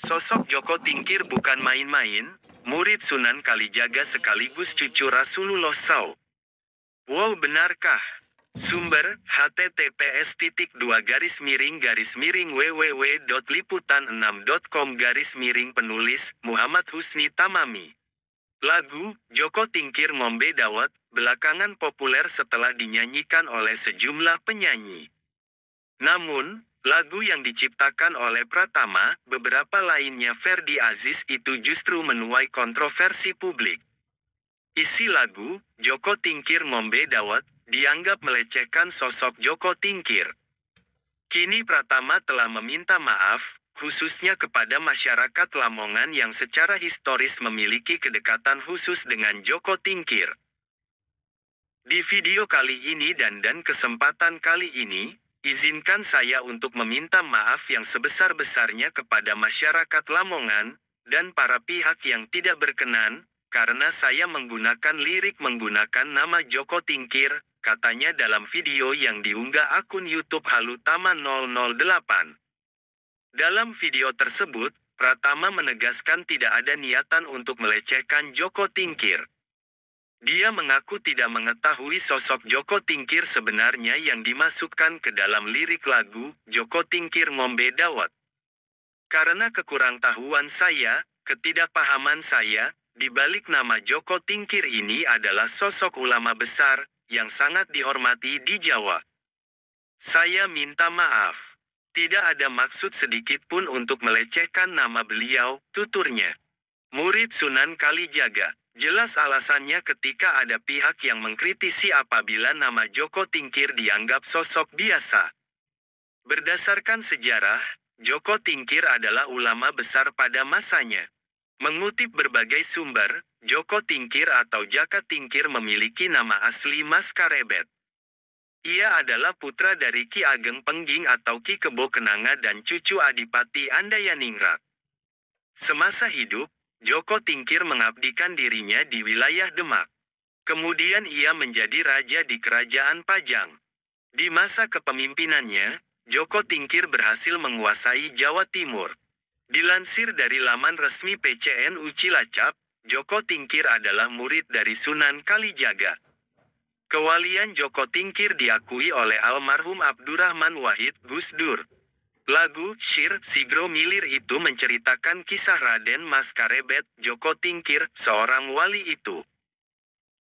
Sosok Joko Tingkir bukan main-main, murid Sunan Kalijaga sekaligus cucu Rasulullah SAW. Wow benarkah? Sumber, https titik dua garis miring garis miring www.liputan6.com garis miring penulis Muhammad Husni Tamami. Lagu, Joko Tingkir Ngombe Dawet, belakangan populer setelah dinyanyikan oleh sejumlah penyanyi. Namun, Lagu yang diciptakan oleh Pratama, beberapa lainnya Ferdi Aziz itu justru menuai kontroversi publik. Isi lagu, Joko Tingkir Ngombe Dawet, dianggap melecehkan sosok Joko Tingkir. Kini Pratama telah meminta maaf, khususnya kepada masyarakat Lamongan yang secara historis memiliki kedekatan khusus dengan Joko Tingkir. Di video kali ini dan dan kesempatan kali ini, Izinkan saya untuk meminta maaf yang sebesar-besarnya kepada masyarakat Lamongan dan para pihak yang tidak berkenan, karena saya menggunakan lirik menggunakan nama Joko Tingkir, katanya dalam video yang diunggah akun YouTube Halutama 008. Dalam video tersebut, Pratama menegaskan tidak ada niatan untuk melecehkan Joko Tingkir. Dia mengaku tidak mengetahui sosok Joko Tingkir sebenarnya yang dimasukkan ke dalam lirik lagu Joko Tingkir Ngombe Dawat. Karena kekurang tahuan saya, ketidakpahaman saya, di balik nama Joko Tingkir ini adalah sosok ulama besar yang sangat dihormati di Jawa. Saya minta maaf. Tidak ada maksud sedikit pun untuk melecehkan nama beliau, tuturnya. Murid Sunan Kalijaga. Jelas alasannya ketika ada pihak yang mengkritisi apabila nama Joko Tingkir dianggap sosok biasa. Berdasarkan sejarah, Joko Tingkir adalah ulama besar pada masanya. Mengutip berbagai sumber, Joko Tingkir atau Jaka Tingkir memiliki nama asli Mas Karebet. Ia adalah putra dari Ki Ageng Pengging atau Ki Kebo Kenanga dan cucu Adipati Andayaningrat. Semasa hidup, Joko Tingkir mengabdikan dirinya di wilayah Demak. Kemudian ia menjadi raja di kerajaan Pajang. Di masa kepemimpinannya, Joko Tingkir berhasil menguasai Jawa Timur. Dilansir dari laman resmi PCNU Cilacap, Joko Tingkir adalah murid dari Sunan Kalijaga. Kewalian Joko Tingkir diakui oleh almarhum Abdurrahman Wahid Gus Dur. Lagu Shir Sigro Milir itu menceritakan kisah Raden Mas Karebet, Joko Tingkir, seorang wali itu.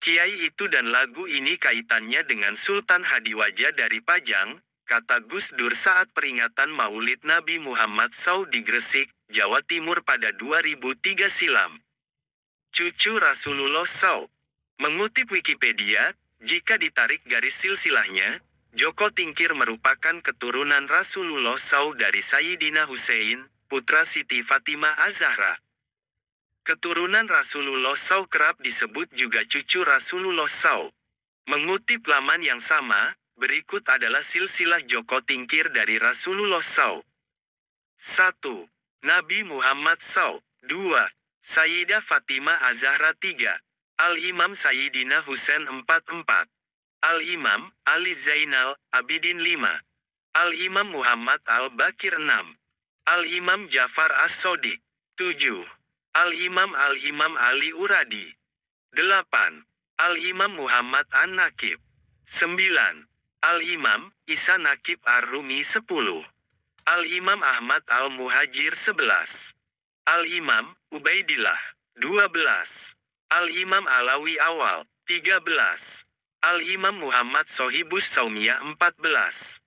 Kiai itu dan lagu ini kaitannya dengan Sultan Hadiwaja dari Pajang, kata Gus Dur saat peringatan Maulid Nabi Muhammad SAW di Gresik, Jawa Timur pada 2003 silam. Cucu Rasulullah SAW. Mengutip Wikipedia, jika ditarik garis silsilahnya, Joko Tingkir merupakan keturunan Rasulullah SAW dari Sayyidina Hussein, putra Siti Fatimah Az-Zahra. Keturunan Rasulullah SAW kerap disebut juga cucu Rasulullah SAW. Mengutip laman yang sama, berikut adalah silsilah Joko Tingkir dari Rasulullah SAW. 1. Nabi Muhammad SAW 2. Sayyidah Fatimah Az-Zahra 3. Al-Imam Sayyidina Hussein 44 Al-Imam, Ali Zainal, Abidin 5. Al-Imam Muhammad Al-Bakir 6. Al-Imam Jafar As-Sodiq 7. Al-Imam Al-Imam Ali Uradi 8. Al-Imam Muhammad An-Nakib 9. Al-Imam Isa Nakib Ar-Rumi 10. Al-Imam Ahmad Al-Muhajir 11. Al-Imam Ubaidillah 12. Al-Imam Alawi Awal 13. Al-Imam Muhammad Sohibus Saumiyah 14.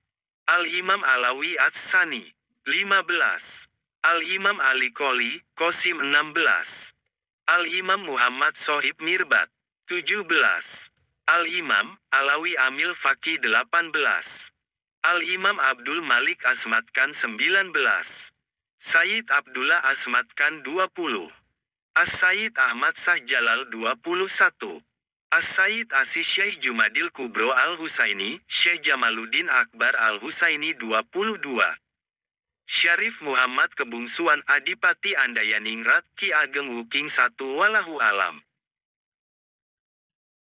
Al-Imam Alawi Atsani 15. Al-Imam Ali Koli, Kosim 16. Al-Imam Muhammad Sohib Mirbat 17. Al-Imam Alawi Amil Faki 18. Al-Imam Abdul Malik Asmatkan 19. Sayyid Abdullah Asmatkan 20. As-Sayyid Ahmad Sah Jalal 21. As-Said Asis Syekh Jumadil Kubro Al-Husaini, Syekh Jamaluddin Akbar Al-Husaini 22. Syarif Muhammad Kebungsuan Adipati Andayaningrat Ki Ageng Wuking 1 Walahu Alam